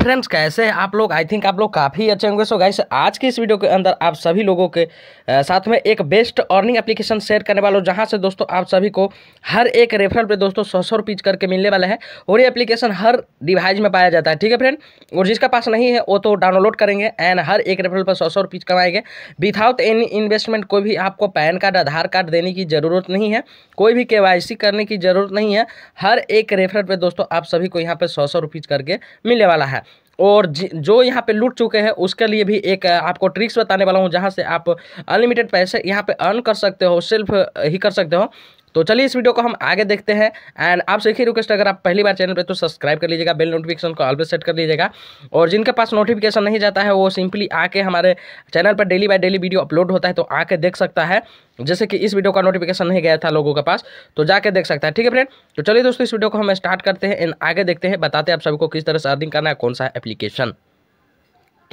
friends कैसे हैं आप लोग आई थिंक आप लोग काफ़ी अच्छे होंगे सो गाइस आज की इस वीडियो के अंदर आप सभी लोगों के साथ में एक बेस्ट अर्निंग एप्लीकेशन शेयर करने वाला हूँ जहाँ से दोस्तों आप सभी को हर एक रेफरल पे दोस्तों सौ सौ रुपीज करके मिलने वाला है और ये एप्लीकेशन हर डिवाइस में पाया जाता है ठीक है फ्रेंड और जिसका पास नहीं है वो तो डाउनलोड करेंगे एंड हर एक रेफरल पर सौ सौ रुपीज कमाएंगे विथाउट एनी इन्वेस्टमेंट कोई भी आपको पैन कार्ड आधार कार्ड देने की ज़रूरत नहीं है कोई भी के करने की ज़रूरत नहीं है हर एक रेफरल पर दोस्तों आप सभी को यहाँ पर सौ सौ रुपीज़ करके मिलने वाला है और जो यहाँ पे लूट चुके हैं उसके लिए भी एक आपको ट्रिक्स बताने वाला हूँ जहाँ से आप अनलिमिटेड पैसे यहाँ पे अर्न कर सकते हो सेल्फ ही कर सकते हो तो चलिए इस वीडियो को हम आगे देखते हैं एंड आपसे एक ही रिक्वेस्ट अगर आप पहली बार चैनल पर तो सब्सक्राइब कर लीजिएगा बेल नोटिफिकेशन को ऑलवेज सेट कर लीजिएगा और जिनके पास नोटिफिकेशन नहीं जाता है वो सिंपली आके हमारे चैनल पर daily by daily video upload होता है तो आके देख सकता है जैसे कि इस वीडियो का नोटिफिकेशन नहीं गया था लोगों के पास तो जाके देख सकता है ठीक है फ्रेंड तो चलिए दोस्तों इस वीडियो को हम स्टार्ट करते हैं एंड आगे देखते हैं बताते हैं आप सबको किस तरह से अर्निंग करना है कौन सा एप्लीकेशन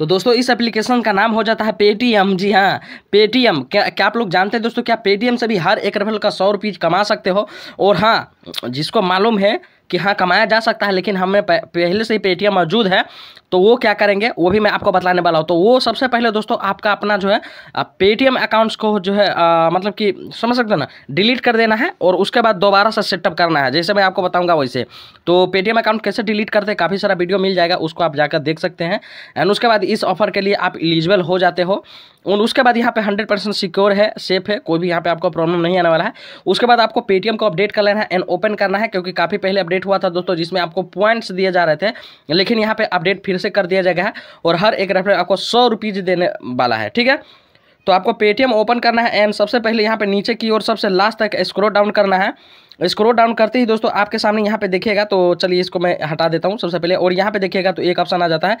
तो दोस्तों इस एप्लीकेशन का नाम हो जाता है पेटीएम जी हाँ पेटीएम क्या क्या आप लोग जानते हैं दोस्तों क्या पेटीएम से भी हर एक रफल का सौ रुपीज़ कमा सकते हो और हाँ जिसको मालूम है कि हाँ कमाया जा सकता है लेकिन हमें पहले से ही पेटीएम मौजूद है तो वो क्या करेंगे वो भी मैं आपको बतलाने वाला हूँ तो वो सबसे पहले दोस्तों आपका अपना जो है पेटीएम अकाउंट्स को जो है आ, मतलब कि समझ सकते हो ना डिलीट कर देना है और उसके बाद दोबारा से सेटअप करना है जैसे मैं आपको बताऊँगा वैसे तो पेटीएम अकाउंट कैसे डिलीट करते हैं काफ़ी सारा वीडियो मिल जाएगा उसको आप जाकर देख सकते हैं एंड उसके बाद इस ऑफर के लिए आप इलिजिबल हो जाते हो और उसके बाद यहाँ पर हंड्रेड परसेंट सिक्योर है सेफ है कोई भी यहाँ पर आपको प्रॉब्लम नहीं आने वाला है उसके बाद आपको पेटीएम को अपडेट कर लेना है एंड ओपन करना है क्योंकि काफ़ी पहले अपडेट अपडेट हुआ था दोस्तों जिसमें आपको पॉइंट्स दिए जा रहे थे लेकिन यहाँ पे अपडेट फिर से कर दिया जाएगा है और हर एक रेफरेंस आपको सौ रुपीज़ देने वाला है ठीक है तो आपको पेटीएम ओपन करना है एंड सबसे पहले यहाँ पे नीचे की ओर सबसे लास्ट तक स्क्रो डाउन करना है स्क्रो डाउन करते ही दोस्तों आपके सामने यहाँ पे देखिएगा तो चलिए इसको मैं हटा देता हूँ सबसे पहले और यहाँ पे देखिएगा तो एक ऑप्शन आ जाता है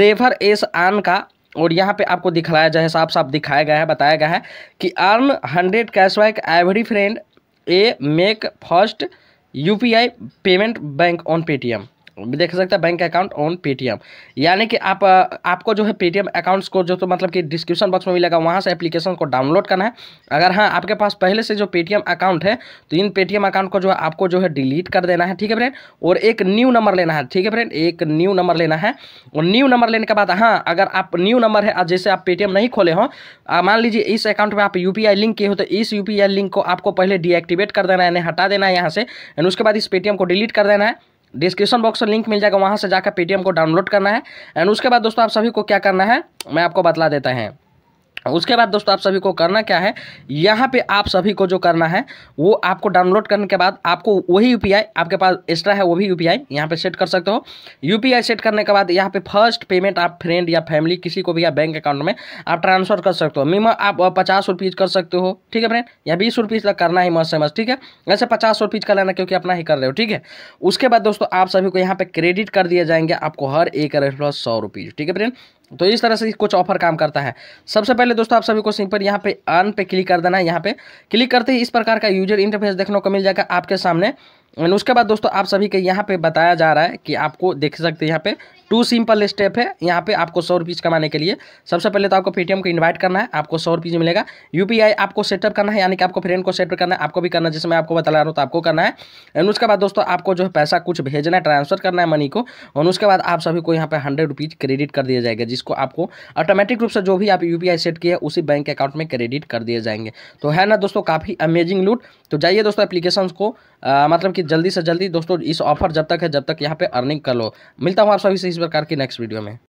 रेफर एस आन का और यहाँ पे आपको दिखाया जाए साफ साफ दिखाया गया है बताया गया है कि earn hundred cashback every friend a make first you payment bank on Paytm देख सकते हैं बैंक अकाउंट ऑन पेटीएम यानी कि आप आपको जो है पेटीएम अकाउंट्स को जो तो मतलब कि डिस्क्रिप्शन बॉक्स में मिलेगा वहाँ से एप्लीकेशन को डाउनलोड करना है अगर हाँ आपके पास पहले से जो पेटीएम अकाउंट है तो इन पेटीएम अकाउंट को जो है आपको जो है डिलीट कर देना है ठीक है फ्रेंड और एक न्यू नंबर लेना है ठीक है फ्रेंड एक न्यू नंबर लेना है और न्यू नंबर लेने के बाद हाँ अगर आप न्यू नंबर है जैसे आप पेटीएम नहीं खोले हो मान लीजिए इस अकाउंट में आप यू लिंक किए हो तो इस यू लिंक को आपको पहले डीएक्टिवेट कर देना है यानी हटा देना है यहाँ से एंड उसके बाद इस पेटीएम को डिलीट कर देना है डिस्क्रिप्शन बॉक्स में लिंक मिल जाएगा वहाँ से जाकर पेटीएम को डाउनलोड करना है एंड उसके बाद दोस्तों आप सभी को क्या करना है मैं आपको बतला देता है उसके बाद दोस्तों आप सभी को करना क्या है यहाँ पे आप सभी को जो करना है वो आपको डाउनलोड करने के बाद आपको वही यूपीआई आपके पास एक्स्ट्रा है वो भी यूपीआई यहाँ पे सेट कर सकते हो यूपीआई सेट करने के बाद यहाँ पे फर्स्ट पेमेंट आप फ्रेंड या फैमिली किसी को भी या बैंक अकाउंट में आप ट्रांसफर कर सकते हो मिनिमम आप पचास रुपीज़ कर सकते हो ठीक है फ्रेंड या बीस रुपीज़ तक करना ही मस्त मस्त ठीक है ऐसे पचास रुपीज़ का लेना क्योंकि अपना ही कर रहे हो ठीक है उसके बाद दोस्तों आप सभी को यहाँ पर क्रेडिट कर दिए जाएंगे आपको हर एक रेट प्लस सौ ठीक है फ्रेंड तो इस तरह से कुछ ऑफर काम करता है सबसे पहले पहले दोस्तों आप सभी को सिंपल यहाँ पे अन पे क्लिक कर देना है यहाँ पे क्लिक करते ही इस प्रकार का यूजर इंटरफेस देखने को मिल जाएगा आपके सामने एंड उसके बाद दोस्तों आप सभी के यहाँ पे बताया जा रहा है कि आपको देख सकते हैं यहाँ पे टू सिंपल स्टेप है यहाँ पे आपको सौ रुपीज़ कमाने के लिए सबसे पहले तो आपको पेटीएम को इनवाइट करना है आपको सौ रुपीज़ मिलेगा यूपीआई आपको सेटअप करना है यानी कि आपको फ्रेंड को सेटअप करना है आपको भी करना है जैसे मैं आपको बता रहा हूँ तो आपको करना है एंड उसके बाद दोस्तों आपको जो है पैसा कुछ भेजना है ट्रांसफर करना है मनी को और उसके बाद आप सभी को यहाँ पर हंड्रेड रुपीज़ क्रेडिट कर दिया जाएगा जिसको आपको ऑटोमेटिक रूप से जो भी आप यू सेट किया उसी बैंक अकाउंट में क्रेडिट कर दिए जाएंगे तो है ना दोस्तों काफ़ी अमेजिंग लूट तो जाइए दोस्तों एप्लीकेशन को मतलब कि जल्दी से जल्दी दोस्तों इस ऑफर जब तक है जब तक यहाँ पे अर्निंग कर लो मिलता हूँ आप सभी से इस प्रकार की नेक्स्ट वीडियो में